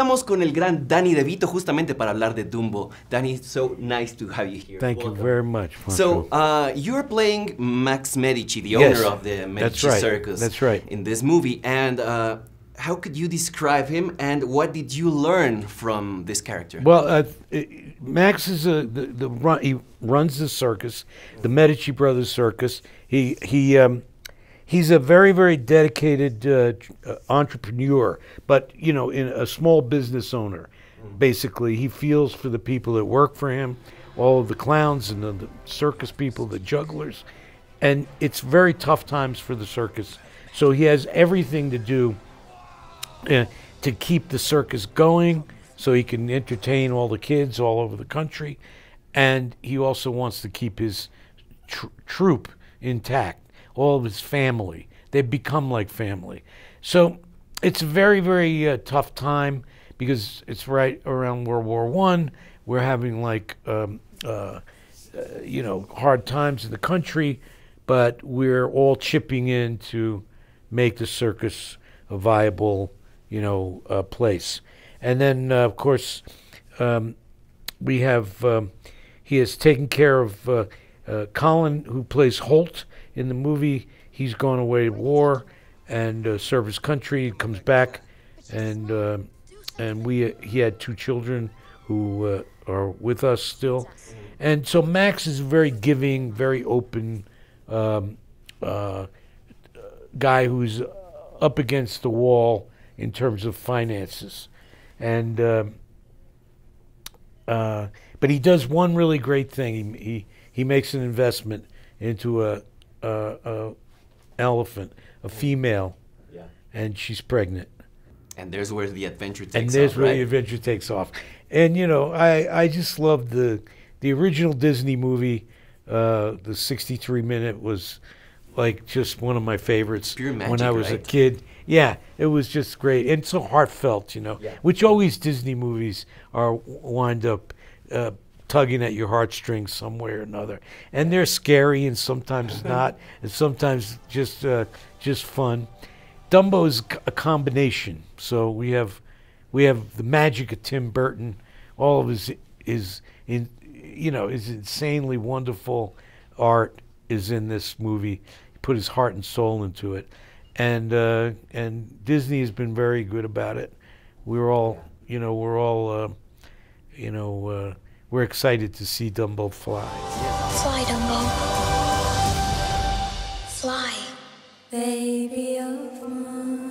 estamos con el gran Danny DeVito justamente para hablar de Dumbo. Danny, it's so nice to have you here. Thank Welcome. you very much. Marco. So, uh, you're playing Max Medici, the yes, owner of the Medici that's right, Circus. That's right. In this movie. And uh, how could you describe him and what did you learn from this character? Well, uh, it, Max is a, the, the run, he runs the circus, the Medici Brothers Circus. He, he, um, he's a very very dedicated uh, uh, entrepreneur, but you know, in a small business owner. Basically, he feels for the people that work for him, all of the clowns and the, the circus people, the jugglers, and it's very tough times for the circus. So he has everything to do uh, to keep the circus going, so he can entertain all the kids all over the country, and he also wants to keep his tr troop intact all of his family. They've become like family. So it's a very, very uh, tough time because it's right around World War One. We're having like, um, uh, uh, you know, hard times in the country, but we're all chipping in to make the circus a viable, you know, uh, place. And then, uh, of course, um, we have um, he has taken care of uh, Colin, who plays Holt in the movie, he's gone away to war and uh, serve his country. comes back, and uh, and we uh, he had two children who uh, are with us still, and so Max is a very giving, very open um, uh, guy who's up against the wall in terms of finances, and. Um, uh, but he does one really great thing. He, he, he makes an investment into a a, a elephant, a female, yeah. and she's pregnant. And there's where the adventure takes off. And there's off, where right? the adventure takes off. And you know, I I just love the the original Disney movie, uh, the 63 minute was like just one of my favorites magic, when I was right? a kid. Yeah, it was just great and so heartfelt, you know. Yeah. Which always Disney movies are wind up. Uh, tugging at your heartstrings some way or another. And they're scary and sometimes not, and sometimes just uh, just fun. Dumbo is a combination. So we have we have the magic of Tim Burton, all of his is in you know his insanely wonderful art is in this movie. He put his heart and soul into it, and uh, and Disney has been very good about it. We're all you know we're all uh, you know uh, we're excited to see Dumbo fly. Fly, Dumbo. Fly. Baby of mine.